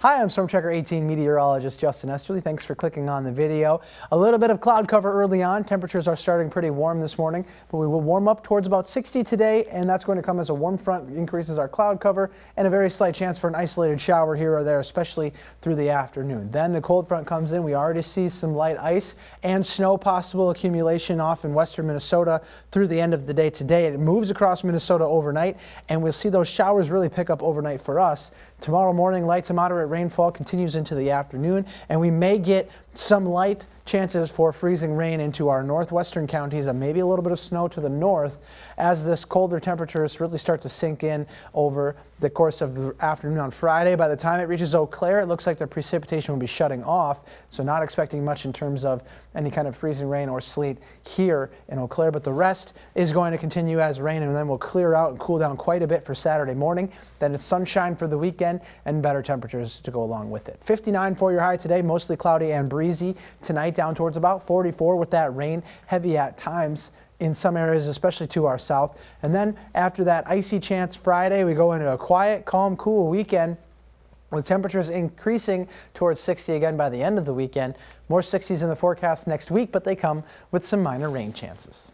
Hi, I'm Storm Tracker 18 meteorologist Justin Esterly. Thanks for clicking on the video. A little bit of cloud cover early on. Temperatures are starting pretty warm this morning, but we will warm up towards about 60 today, and that's going to come as a warm front increases our cloud cover and a very slight chance for an isolated shower here or there, especially through the afternoon. Then the cold front comes in. We already see some light ice and snow possible accumulation off in western Minnesota through the end of the day today. It moves across Minnesota overnight, and we'll see those showers really pick up overnight for us. Tomorrow morning, light to moderate moderate rainfall continues into the afternoon, and we may get some light Chances for freezing rain into our northwestern counties and maybe a little bit of snow to the north as this colder temperatures really start to sink in over the course of the afternoon on Friday. By the time it reaches Eau Claire, it looks like the precipitation will be shutting off, so not expecting much in terms of any kind of freezing rain or sleet here in Eau Claire, but the rest is going to continue as rain and then we will clear out and cool down quite a bit for Saturday morning. Then it's sunshine for the weekend and better temperatures to go along with it. 59 for your high today, mostly cloudy and breezy tonight down towards about 44 with that rain heavy at times in some areas, especially to our south. And then after that icy chance Friday, we go into a quiet, calm, cool weekend with temperatures increasing towards 60 again by the end of the weekend. More 60s in the forecast next week, but they come with some minor rain chances.